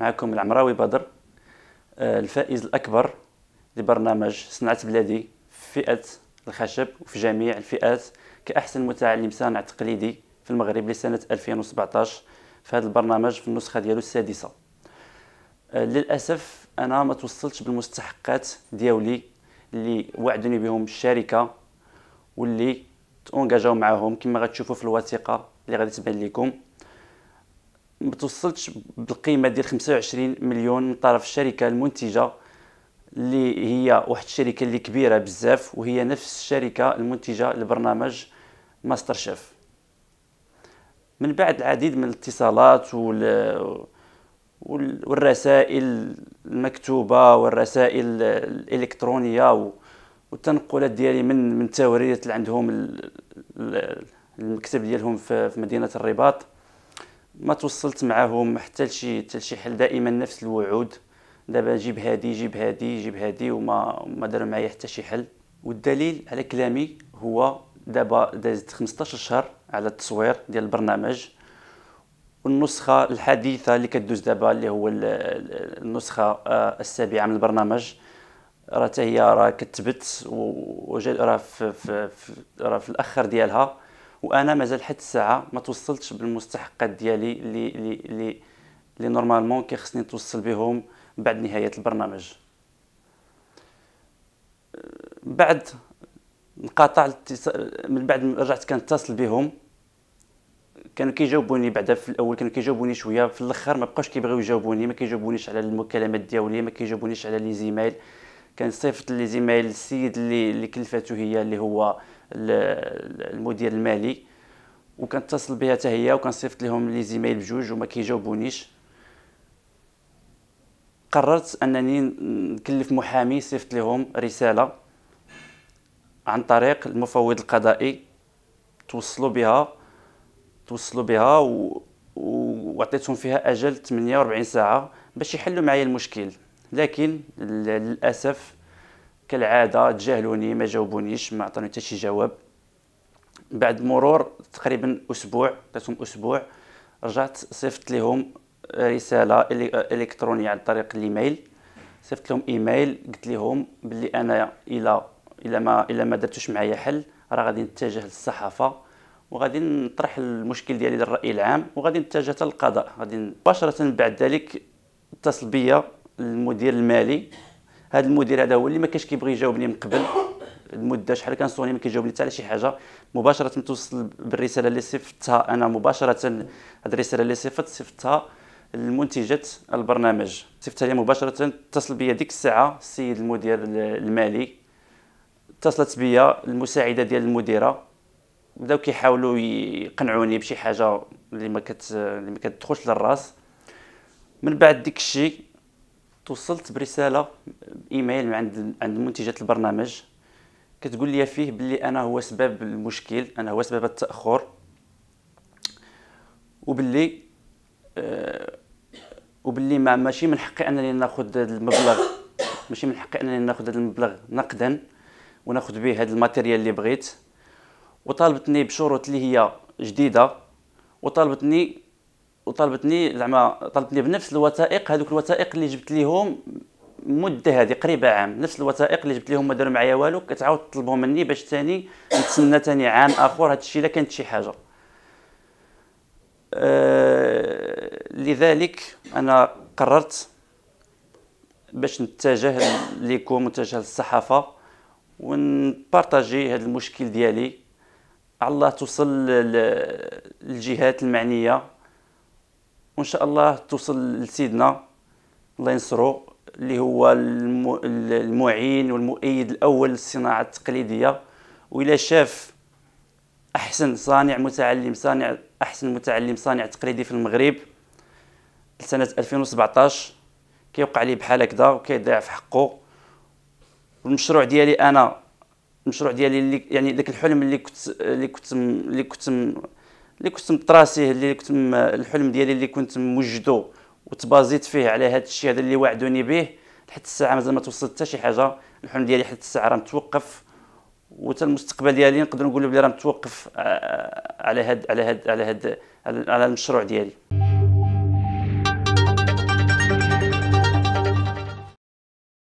معكم العمراوي بدر آه، الفائز الأكبر لبرنامج صناعة بلادي في فئة الخشب وفي جميع الفئات كأحسن متعلم صانع تقليدي في المغرب لسنة 2017 في هذا البرنامج في النسخة ديالو السادسة آه، للأسف أنا ما توصلتش بالمستحقات ديالي اللي وعدوني بهم الشركة واللي تونجاجاو معاهم كما غتشوفوا في الوثيقة اللي غادي تبان لكم ما توصلتش بالقيمه ديال 25 مليون من طرف الشركه المنتجه اللي هي واحد الشركه اللي كبيره بزاف وهي نفس الشركه المنتجه لبرنامج ماستر شيف من بعد العديد من الاتصالات وال والرسائل المكتوبه والرسائل الالكترونيه والتنقلات ديالي من من التوريدات اللي عندهم المكتب ديالهم في مدينه الرباط ما توصلت معاهم حتى لشي حتى لشي حل دائما نفس الوعود دابا جيب هادي جيب هادي جيب هادي وما ما دار معايا حتى شي حل والدليل على كلامي هو دابا دازت 15 شهر على التصوير ديال البرنامج والنسخه الحديثه اللي كدوز دابا اللي هو النسخه آه، السابعه من البرنامج راه هي راه كتبت وراه في, في, راه في الاخر ديالها وانا مازال حتى الساعه ما توصلتش بالمستحقات ديالي اللي اللي اللي نورمالمون كيخصني نتوصل بهم بعد نهايه البرنامج بعد انقطع من بعد رجعت كنتصل بهم كانوا كيجاوبوني بعدا في الاول كانوا كيجاوبوني شويه في الاخر ما بقاوش كيبغيو يجاوبوني ما كيجاوبونيش على المكالمات ديالي ما كيجاوبونيش على لي زيميل كنصيفط لي زيميل للسيد اللي اللي كلفته هي اللي هو المدير المالي وكنتصل بها حتى هي وكنصيفط لهم لي زيميل بجوج وما كيجاوبونيش قررت انني نكلف محامي صيفط لهم رساله عن طريق المفوض القضائي توصلوا بها توصلوا بها و... وعطيتهم فيها اجل 48 ساعه باش يحلوا معايا المشكل لكن للاسف كالعاده تجاهلوني ما جاوبونيش ما عطوني حتى شي جواب بعد مرور تقريبا اسبوع ثلاثهم اسبوع رجعت صيفط لهم رساله الكترونيه عن طريق الايميل صيفط لهم ايميل قلت لهم بلي انا الى الى ما الى ما درتوش معايا حل راه غادي نتجه للصحافه وغادي نطرح المشكل ديالي للراي العام وغادي نتجه للقضاء غادي مباشره بعد ذلك اتصل بيا المدير المالي هذا المدير هذا هو اللي ما كانش كيبغي يجاوبني من قبل المده شحال كان سوني ما كيجاوبني حتى على شي حاجه مباشره توصل بالرساله اللي صيفطتها انا مباشره هذه الرساله اللي صيفطت صيفطتها لمنتجه البرنامج صيفطتها لي مباشره اتصل بيا ديك الساعه السيد المدير المالي اتصلت بيا المساعده ديال المديره بداو كيحاولوا يقنعوني بشي حاجه اللي ما كت اللي ما كتدخلش للراس من بعد ديك الشيء توصلت برساله بايميل من عند عند منتجات البرنامج كتقول لي فيه بلي انا هو سبب المشكل انا هو سبب التاخر وبلي أه وبلي ما ماشي من حقي انني ناخذ هذا المبلغ ماشي من حقي انني ناخذ هذا المبلغ نقدا وناخذ به هذا الماتيريال اللي بغيت وطالبتني بشروط اللي هي جديده وطالبتني وطلبتني زعما طلبتني بنفس الوثائق هذوك الوثائق اللي جبت ليهم مده هذه قريبه عام نفس الوثائق اللي جبت لهم ما داروا معايا والو كتعاود تطلبهم مني باش ثاني نتسنى ثاني عام اخر هذا الشيء الا كانت شي حاجه أه لذلك انا قررت باش نتجه ليكم نتجه للصحافه ونبارطاجي هذا المشكل ديالي على الله توصل للجهات المعنيه وان شاء الله توصل لسيدنا الله ينصرو اللي هو المعين والمؤيد الاول للصناعه التقليديه وإلى شاف احسن صانع متعلم صانع احسن متعلم صانع تقليدي في المغرب لسنه 2017 كيوقع لي بحال هكذا وكيضيع في حقه المشروع ديالي انا المشروع ديالي اللي يعني داك الحلم اللي كنت اللي كنت اللي كنت اللي كنت مطراسيه اللي كنت الحلم ديالي اللي كنت موجدو وتبازيت فيه على هذا الشيء هذا اللي وعدوني به حتى الساعه مازال ما توصلت حتى شي حاجه الحلم ديالي حتى الساعه راه متوقف وحتى المستقبل ديالي نقدر نقول بلي راه متوقف على هاد على هاد على هاد على المشروع ديالي